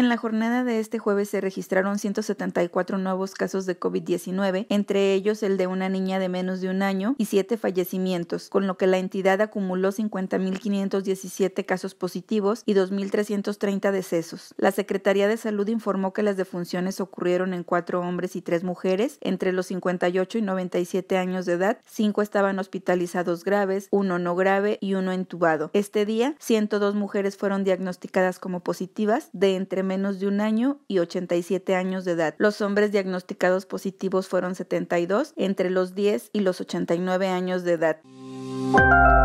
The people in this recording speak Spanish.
En la jornada de este jueves se registraron 174 nuevos casos de COVID-19, entre ellos el de una niña de menos de un año y siete fallecimientos, con lo que la entidad acumuló 50.517 casos positivos y 2.330 decesos. La Secretaría de Salud informó que las defunciones ocurrieron en cuatro hombres y tres mujeres entre los 58 y 97 años de edad, cinco estaban hospitalizados graves, uno no grave y uno entubado. Este día, 102 mujeres fueron diagnosticadas como positivas, de entre menos de un año y 87 años de edad. Los hombres diagnosticados positivos fueron 72 entre los 10 y los 89 años de edad.